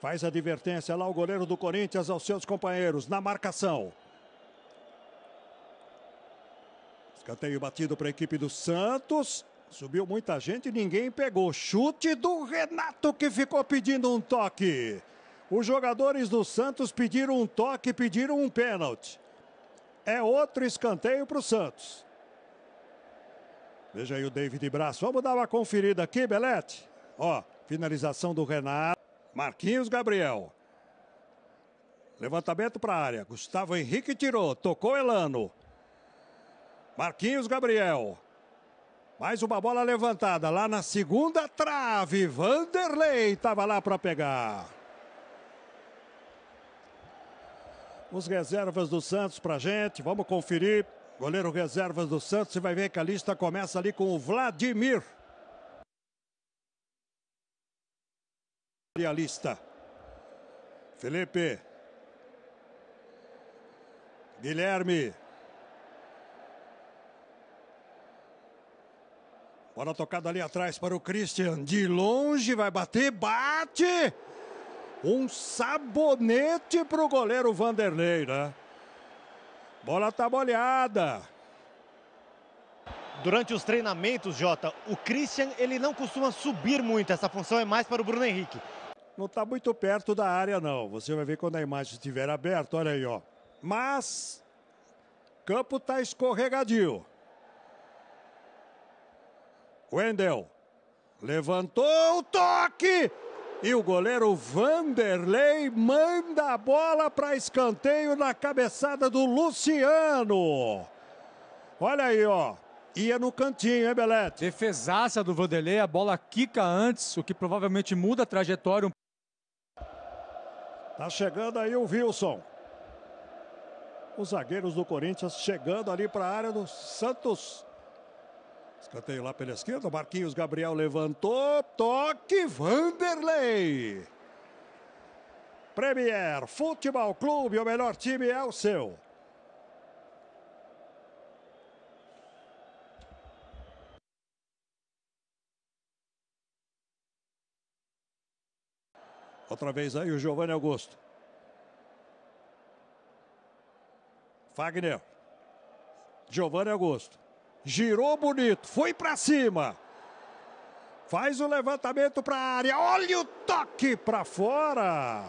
Faz a advertência lá o goleiro do Corinthians aos seus companheiros na marcação. Escanteio batido para a equipe do Santos. Subiu muita gente, ninguém pegou. Chute do Renato que ficou pedindo um toque. Os jogadores do Santos pediram um toque, pediram um pênalti. É outro escanteio para o Santos. Veja aí o David Braço. Vamos dar uma conferida aqui, Belete. Ó, finalização do Renato. Marquinhos Gabriel. Levantamento para a área. Gustavo Henrique tirou. Tocou Elano. Marquinhos Gabriel. Mais uma bola levantada lá na segunda trave. Vanderlei estava lá para pegar. Os reservas do Santos para gente. Vamos conferir. Goleiro reservas do Santos. Você vai ver que a lista começa ali com o Vladimir. Realista. Felipe. Guilherme. Bola tocada ali atrás para o Christian. De longe vai bater, bate! Um sabonete para o goleiro Vanderlei, né? Bola tá molhada. Durante os treinamentos, Jota, o Christian ele não costuma subir muito. Essa função é mais para o Bruno Henrique não está muito perto da área, não. Você vai ver quando a imagem estiver aberta, olha aí, ó. Mas campo está escorregadio. Wendel levantou o toque e o goleiro Vanderlei manda a bola para escanteio na cabeçada do Luciano. Olha aí, ó. Ia no cantinho, hein, Belete? Defesaça do Vanderlei, a bola quica antes, o que provavelmente muda a trajetória um Tá chegando aí o Wilson. Os zagueiros do Corinthians chegando ali para a área do Santos. Escanteio lá pela esquerda. Marquinhos Gabriel levantou. Toque Vanderlei. Premier Futebol Clube, o melhor time é o seu. Outra vez aí o Giovanni Augusto. Fagner. Giovanni Augusto. Girou bonito, foi para cima. Faz o levantamento para a área. Olha o toque para fora.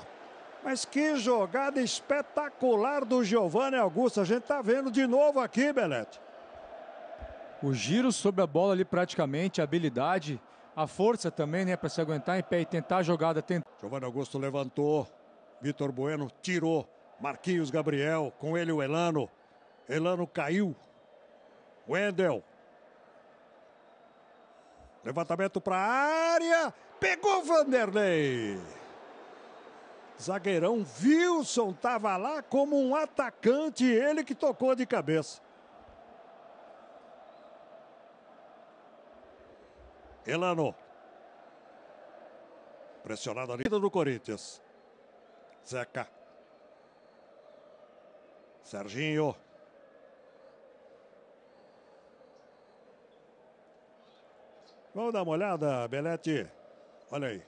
Mas que jogada espetacular do Giovanni Augusto. A gente tá vendo de novo aqui, Belete. O giro sobre a bola ali praticamente, a habilidade a força também, né, para se aguentar em pé e tentar a jogada. Tent... Giovanni Augusto levantou, Vitor Bueno tirou, Marquinhos Gabriel, com ele o Elano. Elano caiu. Wendel. Levantamento para a área. Pegou Vanderlei. Zagueirão Wilson estava lá como um atacante, ele que tocou de cabeça. Elano. Pressionado ali do Corinthians. Zeca. Serginho. Vamos dar uma olhada, Belete. Olha aí.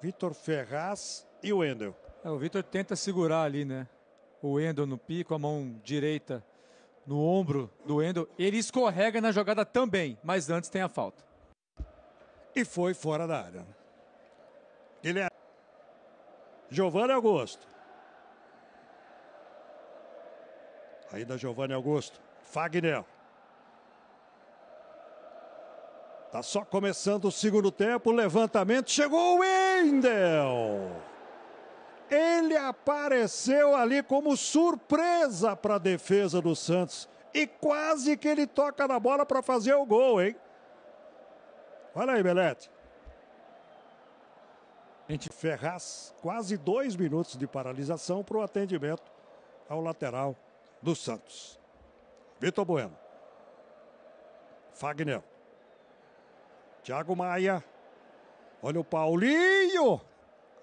Vitor Ferraz e o Wendel. É, o Vitor tenta segurar ali, né? O Wendel no pico, a mão direita no ombro do Wendel. Ele escorrega na jogada também, mas antes tem a falta e foi fora da área. Guilherme. Giovanni Augusto. Aí da Giovanni Augusto. Fagner. Tá só começando o segundo tempo, levantamento, chegou o Wendel. Ele apareceu ali como surpresa para a defesa do Santos e quase que ele toca na bola para fazer o gol, hein? Olha aí, Belete. Gente, Ferraz, quase dois minutos de paralisação para o atendimento ao lateral do Santos. Vitor Bueno. Fagner. Thiago Maia. Olha o Paulinho.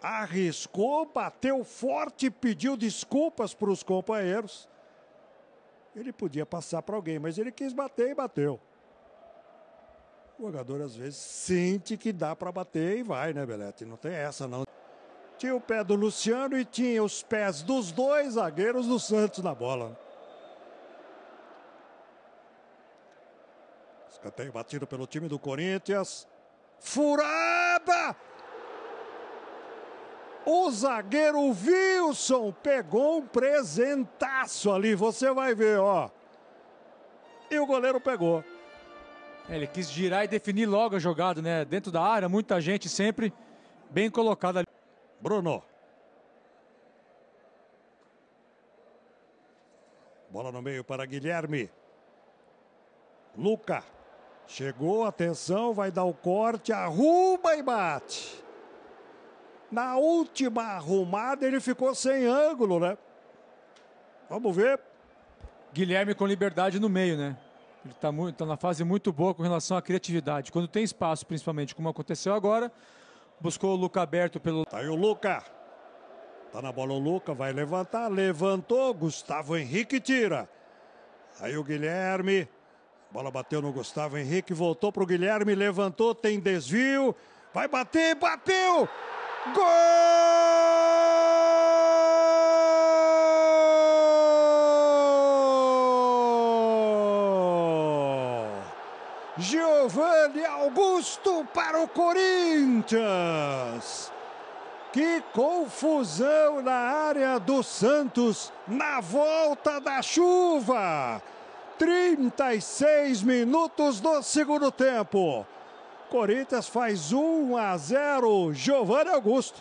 Arriscou, bateu forte, pediu desculpas para os companheiros. Ele podia passar para alguém, mas ele quis bater e bateu. O jogador às vezes sente que dá para bater e vai, né, Belete? Não tem essa não. Tinha o pé do Luciano e tinha os pés dos dois zagueiros do Santos na bola. Escanteio batido pelo time do Corinthians. Furada! O zagueiro Wilson pegou um presentaço ali, você vai ver, ó. E o goleiro pegou. É, ele quis girar e definir logo a jogada, né? Dentro da área, muita gente sempre bem colocada ali. Bruno. Bola no meio para Guilherme. Luca. Chegou, atenção, vai dar o corte, arruma e bate. Na última arrumada ele ficou sem ângulo, né? Vamos ver. Guilherme com liberdade no meio, né? Ele está tá na fase muito boa com relação à criatividade. Quando tem espaço, principalmente, como aconteceu agora, buscou o Luca aberto pelo. Tá aí o Luca. Tá na bola o Luca, vai levantar. Levantou, Gustavo Henrique tira. Aí o Guilherme. Bola bateu no Gustavo Henrique, voltou para o Guilherme, levantou, tem desvio. Vai bater, bateu! Gol! Giovanni Augusto para o Corinthians. Que confusão na área do Santos na volta da chuva. 36 minutos do segundo tempo. Corinthians faz 1 a 0. Giovanni Augusto.